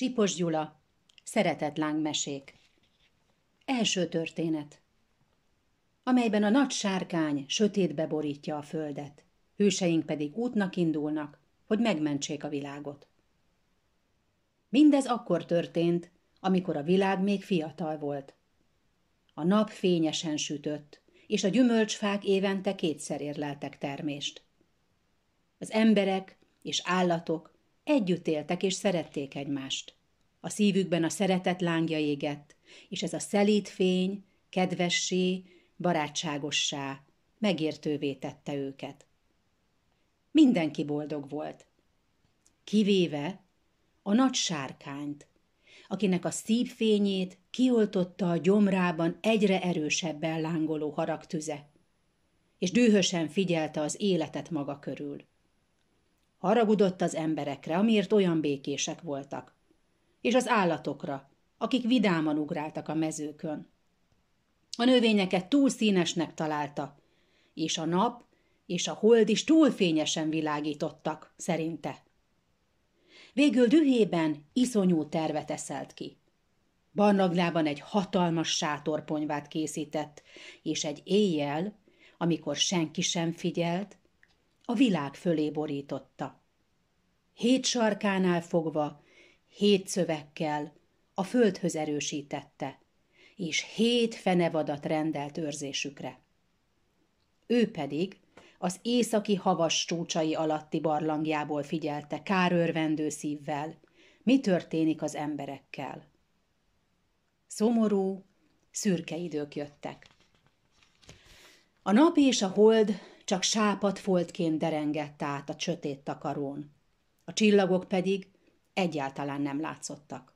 Sipos Gyula, Szeretetláng mesék. Első történet, amelyben a nagy sárkány sötétbe borítja a földet, hőseink pedig útnak indulnak, hogy megmentsék a világot. Mindez akkor történt, amikor a világ még fiatal volt. A nap fényesen sütött, és a gyümölcsfák évente kétszer érleltek termést. Az emberek és állatok Együtt éltek és szerették egymást. A szívükben a szeretet lángja égett, és ez a szelít fény kedvessé, barátságossá, megértővé tette őket. Mindenki boldog volt. Kivéve a nagy sárkányt, akinek a szívfényét kioltotta a gyomrában egyre erősebben lángoló haragtüze, és dühösen figyelte az életet maga körül. Haragudott az emberekre, amiért olyan békések voltak, és az állatokra, akik vidáman ugráltak a mezőkön. A növényeket túl színesnek találta, és a nap és a hold is túl fényesen világítottak, szerinte. Végül dühében iszonyú tervet eszelt ki. Barnaglában egy hatalmas sátorponyvát készített, és egy éjjel, amikor senki sem figyelt, a világ fölé borította. Hét sarkánál fogva, hét szövekkel a földhöz erősítette, és hét fenevadat rendelt őrzésükre. Ő pedig az északi havas csúcsai alatti barlangjából figyelte kárörvendő szívvel, mi történik az emberekkel. Szomorú, szürke idők jöttek. A nap és a hold csak sápat foltként derengett át a csötét takarón. A csillagok pedig egyáltalán nem látszottak.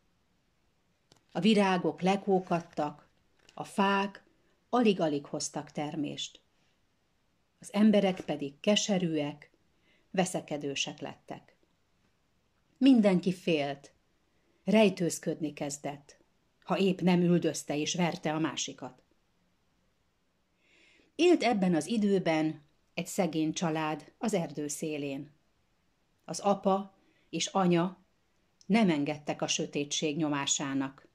A virágok lekókadtak, a fák alig-alig hoztak termést. Az emberek pedig keserűek, veszekedősek lettek. Mindenki félt, rejtőzködni kezdett, ha épp nem üldözte és verte a másikat. Élt ebben az időben egy szegény család az erdő szélén. Az apa és anya nem engedtek a sötétség nyomásának.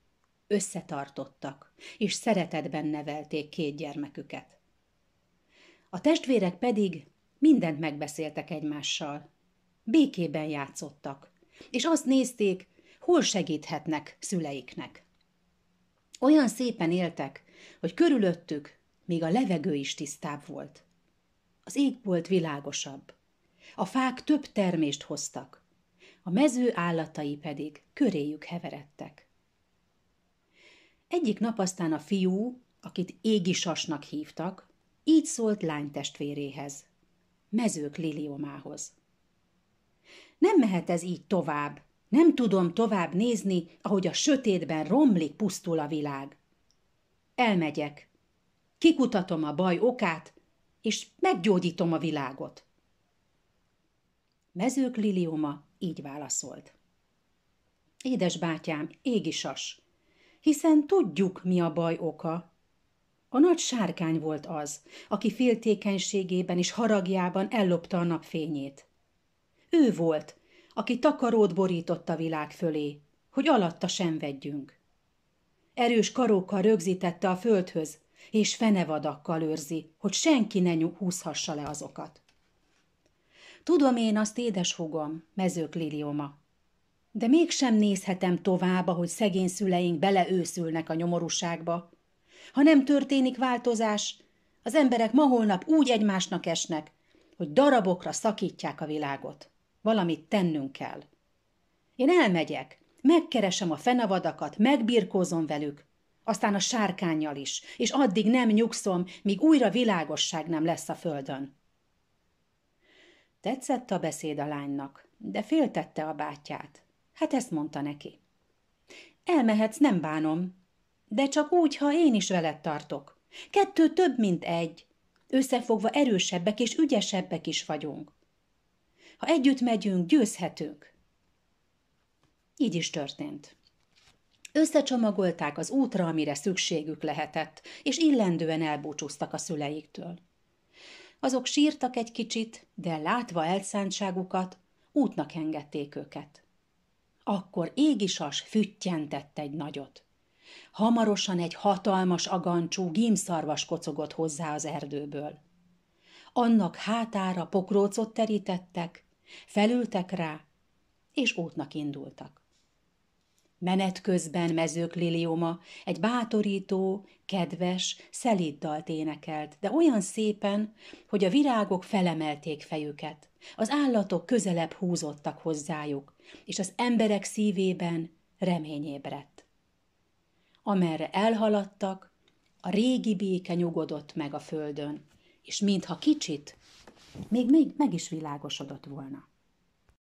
Összetartottak, és szeretetben nevelték két gyermeküket. A testvérek pedig mindent megbeszéltek egymással. Békében játszottak, és azt nézték, hol segíthetnek szüleiknek. Olyan szépen éltek, hogy körülöttük még a levegő is tisztább volt. Az ég volt világosabb. A fák több termést hoztak, a mező állatai pedig köréjük heveredtek. Egyik nap aztán a fiú, akit égi sasnak hívtak, így szólt lány testvéréhez, mezők liliomához. Nem mehet ez így tovább, nem tudom tovább nézni, ahogy a sötétben romlik, pusztul a világ. Elmegyek. Kikutatom a baj okát, és meggyógyítom a világot. Mezők Lilioma így válaszolt. Édes bátyám, égisas, hiszen tudjuk, mi a baj oka. A nagy sárkány volt az, aki féltékenységében és haragjában ellopta a napfényét. Ő volt, aki takarót borított a világ fölé, hogy alatta sem vegyünk. Erős karókkal rögzítette a földhöz, és fenevadakkal őrzi, hogy senki ne húzhassa le azokat. Tudom én azt, édes hugom, mezők lilioma, de mégsem nézhetem tovább, hogy szegény szüleink beleőszülnek a nyomorúságba. Ha nem történik változás, az emberek ma holnap úgy egymásnak esnek, hogy darabokra szakítják a világot. Valamit tennünk kell. Én elmegyek, megkeresem a fenavadakat, megbirkózom velük, aztán a sárkányjal is, és addig nem nyugszom, míg újra világosság nem lesz a földön. Tetszett a beszéd a lánynak, de féltette a bátyját. Hát ezt mondta neki. Elmehetsz, nem bánom, de csak úgy, ha én is veled tartok. Kettő több, mint egy. Összefogva erősebbek és ügyesebbek is vagyunk. Ha együtt megyünk, győzhetünk. Így is történt. Összecsomagolták az útra, amire szükségük lehetett, és illendően elbúcsúztak a szüleiktől. Azok sírtak egy kicsit, de látva elszántságukat, útnak engedték őket. Akkor égisas füttyentett egy nagyot. Hamarosan egy hatalmas agancsú gímszarvas kocogott hozzá az erdőből. Annak hátára pokrócot terítettek, felültek rá, és útnak indultak. Menet közben mezők lilioma egy bátorító, kedves, szelíd dalt énekelt, de olyan szépen, hogy a virágok felemelték fejüket. Az állatok közelebb húzottak hozzájuk, és az emberek szívében remény ébredt. Amerre elhaladtak, a régi béke nyugodott meg a földön, és mintha kicsit, még, még meg is világosodott volna.